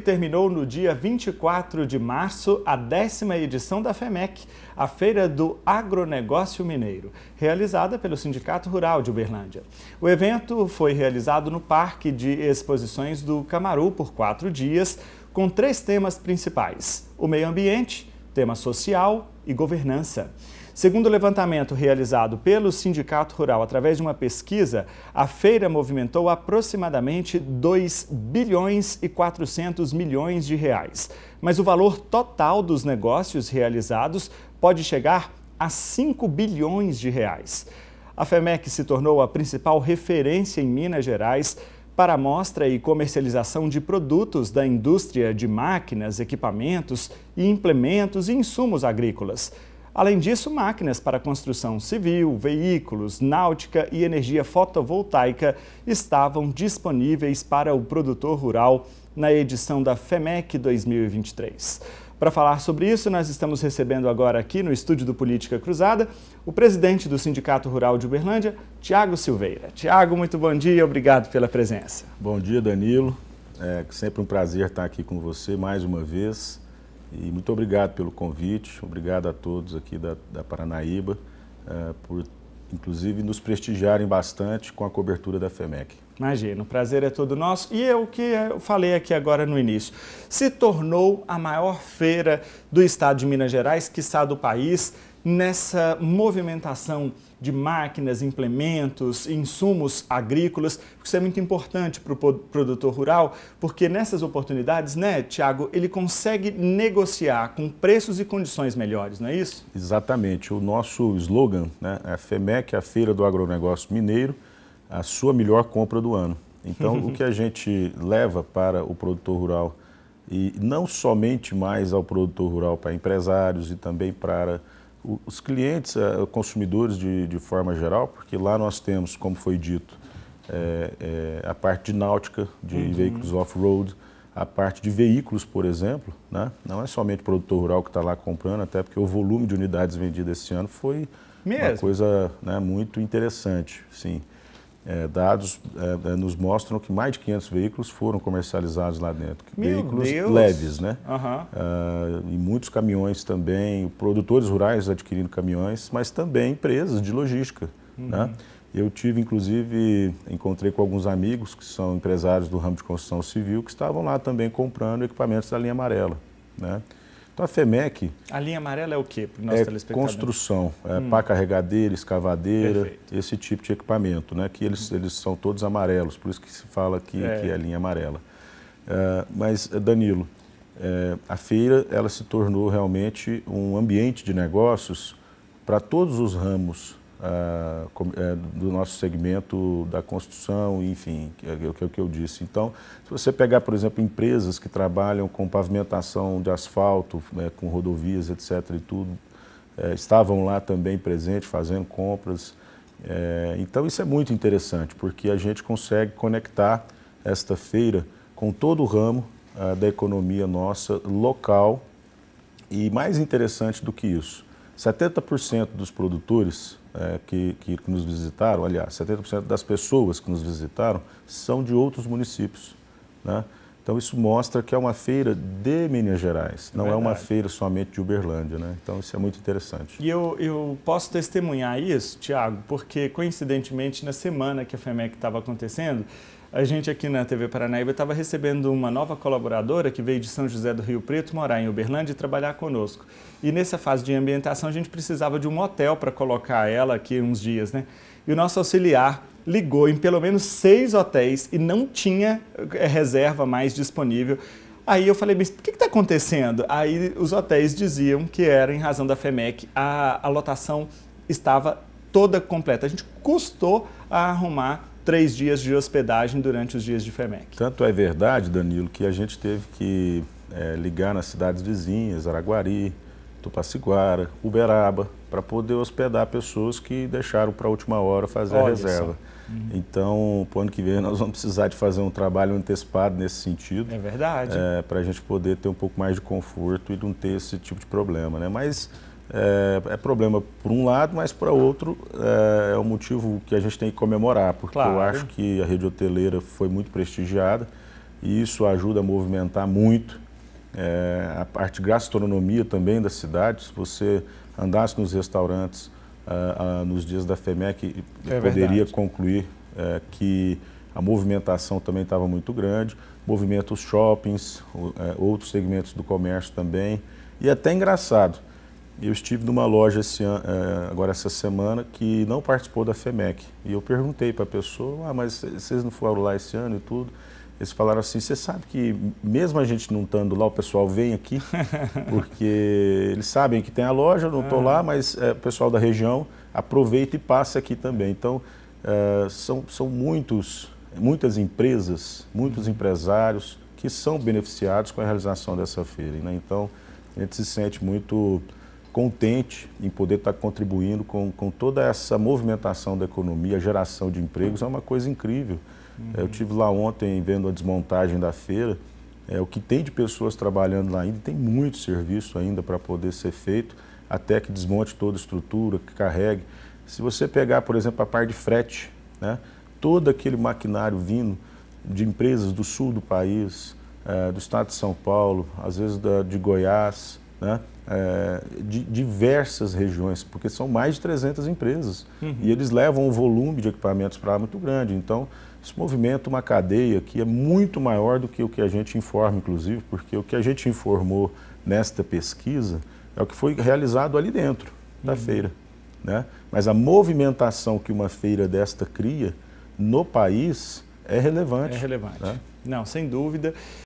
Terminou no dia 24 de março a décima edição da FEMEC, a Feira do Agronegócio Mineiro, realizada pelo Sindicato Rural de Uberlândia. O evento foi realizado no Parque de Exposições do Camaru por quatro dias, com três temas principais: o meio ambiente, tema social e governança. Segundo o levantamento realizado pelo Sindicato Rural através de uma pesquisa, a feira movimentou aproximadamente 2 bilhões e 400 milhões de reais. Mas o valor total dos negócios realizados pode chegar a 5 bilhões de reais. A FEMEC se tornou a principal referência em Minas Gerais para a mostra e comercialização de produtos da indústria de máquinas, equipamentos e implementos e insumos agrícolas. Além disso, máquinas para construção civil, veículos, náutica e energia fotovoltaica estavam disponíveis para o produtor rural na edição da FEMEC 2023. Para falar sobre isso, nós estamos recebendo agora aqui no estúdio do Política Cruzada o presidente do Sindicato Rural de Uberlândia, Tiago Silveira. Tiago, muito bom dia, obrigado pela presença. Bom dia, Danilo. É sempre um prazer estar aqui com você mais uma vez. E muito obrigado pelo convite, obrigado a todos aqui da, da Paranaíba uh, por, inclusive, nos prestigiarem bastante com a cobertura da FEMEC. Imagino, o prazer é todo nosso. E é o que eu falei aqui agora no início. Se tornou a maior feira do estado de Minas Gerais, que está do país nessa movimentação de máquinas, implementos, insumos agrícolas. Isso é muito importante para o produtor rural, porque nessas oportunidades, né, Tiago, ele consegue negociar com preços e condições melhores, não é isso? Exatamente. O nosso slogan né, é a FEMEC, a Feira do Agronegócio Mineiro, a sua melhor compra do ano. Então, o que a gente leva para o produtor rural, e não somente mais ao produtor rural, para empresários e também para os clientes, eh, consumidores de, de forma geral, porque lá nós temos, como foi dito, é, é, a parte de náutica, de uhum. veículos off-road, a parte de veículos, por exemplo, né? não é somente produtor rural que está lá comprando, até porque o volume de unidades vendidas esse ano foi Mesmo? uma coisa né, muito interessante. Sim. É, dados é, é, nos mostram que mais de 500 veículos foram comercializados lá dentro. Meu veículos Deus. leves, né? Uhum. e muitos caminhões também, produtores rurais adquirindo caminhões, mas também empresas de logística. Uhum. Né? Eu tive, inclusive, encontrei com alguns amigos que são empresários do ramo de construção civil que estavam lá também comprando equipamentos da linha amarela. Né? Então a FEMEC. A linha amarela é o quê para o nosso é Construção, é hum. pá carregadeira, escavadeira, Perfeito. esse tipo de equipamento, né? Que eles, hum. eles são todos amarelos, por isso que se fala que é, que é a linha amarela. É, mas, Danilo, é, a feira ela se tornou realmente um ambiente de negócios para todos os ramos ah, eh, do nosso segmento da construção, enfim, é, é o que eu disse. Então, se você pegar, por exemplo, empresas que trabalham com pavimentação de asfalto, né, com rodovias, etc. e tudo, eh, estavam lá também presentes, fazendo compras. Eh, então, isso é muito interessante, porque a gente consegue conectar esta feira com todo o ramo ah, da economia nossa local e, mais interessante do que isso, 70% dos produtores é, que, que, nos visitaram, aliás, 70% das pessoas que nos visitaram são de outros municípios. Né? Então isso mostra que é uma feira de Minas Gerais, não Verdade. é uma feira somente de Uberlândia, né? Então isso é muito interessante. E eu, eu posso testemunhar isso, Tiago, porque coincidentemente na semana que a FEMEC estava acontecendo, a gente aqui na TV Paranaíba estava recebendo uma nova colaboradora que veio de São José do Rio Preto morar em Uberlândia e trabalhar conosco. E nessa fase de ambientação a gente precisava de um hotel para colocar ela aqui uns dias, né? E o nosso auxiliar ligou em pelo menos seis hotéis e não tinha eh, reserva mais disponível. Aí eu falei, mas o que está acontecendo? Aí os hotéis diziam que era em razão da FEMEC, a, a lotação estava toda completa. A gente custou a arrumar três dias de hospedagem durante os dias de FEMEC. Tanto é verdade, Danilo, que a gente teve que é, ligar nas cidades vizinhas, Araguari, Tupaciguara, Uberaba, para poder hospedar pessoas que deixaram para a última hora fazer Olha a reserva. Uhum. Então, para o ano que vem, nós vamos precisar de fazer um trabalho antecipado nesse sentido. É verdade. É, para a gente poder ter um pouco mais de conforto e não ter esse tipo de problema. Né? Mas é, é problema por um lado, mas para outro é, é, um motivo que a gente tem que comemorar, porque claro. eu acho que a rede hoteleira foi muito prestigiada e isso ajuda a movimentar muito é, a parte gastronomia também da cidade. Se você andasse nos restaurantes é, nos dias da FEMEC, é poderia verdade. concluir é, que a movimentação também estava muito grande, movimenta os shoppings, é, outros segmentos do comércio também. E até engraçado, eu estive numa loja esse, eh, agora essa semana que não participou da FEMEC. E eu perguntei para a pessoa, ah, mas vocês não foram lá esse ano e tudo? Eles falaram assim, você sabe que mesmo a gente não estando lá, o pessoal vem aqui, porque eles sabem que tem a loja, não estou ah. lá, mas é, o pessoal da região aproveita e passa aqui também. Então, é, são, são muitos, muitas empresas, muitos uhum. empresários que são beneficiados com a realização dessa feira. Né? Então, a gente se sente muito contente em poder estar contribuindo com, com toda essa movimentação da economia, geração de empregos, é uma coisa incrível. Uhum. Eu tive lá ontem vendo a desmontagem da feira, é, o que tem de pessoas trabalhando lá ainda, tem muito serviço ainda para poder ser feito, até que desmonte toda a estrutura, que carregue. Se você pegar, por exemplo, a parte de frete, né, todo aquele maquinário vindo de empresas do sul do país, é, do estado de São Paulo, às vezes da, de Goiás, né, é, de diversas regiões, porque são mais de 300 empresas. Uhum. E eles levam um volume de equipamentos para muito grande. Então, isso movimenta uma cadeia que é muito maior do que o que a gente informa, inclusive, porque o que a gente informou nesta pesquisa é o que foi realizado ali dentro da uhum. feira. Né? Mas a movimentação que uma feira desta cria no país é relevante. É relevante. Né? Não, sem dúvida.